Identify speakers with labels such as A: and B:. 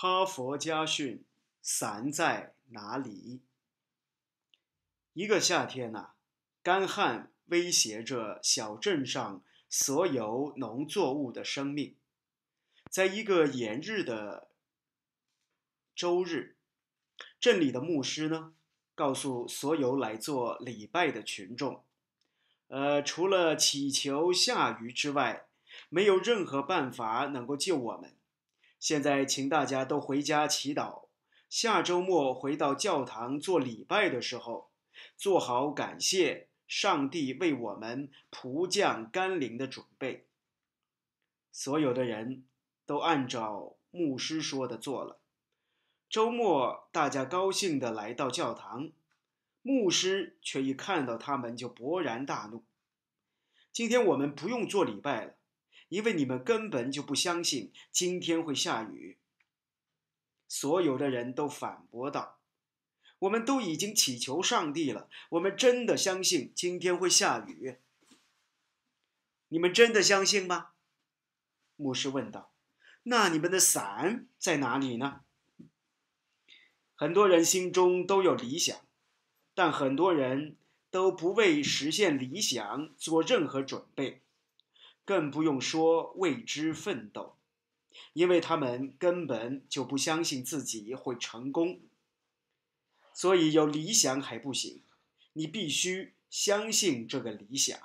A: 哈佛家训，伞在哪里？一个夏天呐，干旱威胁着小镇上所有农作物的生命。在一个炎日的周日，镇里的牧师呢，告诉所有来做礼拜的群众：“呃，除了祈求下雨之外，没有任何办法能够救我们。”现在，请大家都回家祈祷。下周末回到教堂做礼拜的时候，做好感谢上帝为我们普降甘霖的准备。所有的人都按照牧师说的做了。周末，大家高兴的来到教堂，牧师却一看到他们就勃然大怒。今天我们不用做礼拜了。因为你们根本就不相信今天会下雨。所有的人都反驳道：“我们都已经祈求上帝了，我们真的相信今天会下雨。”你们真的相信吗？”牧师问道。“那你们的伞在哪里呢？”很多人心中都有理想，但很多人都不为实现理想做任何准备。更不用说为之奋斗，因为他们根本就不相信自己会成功。所以有理想还不行，你必须相信这个理想。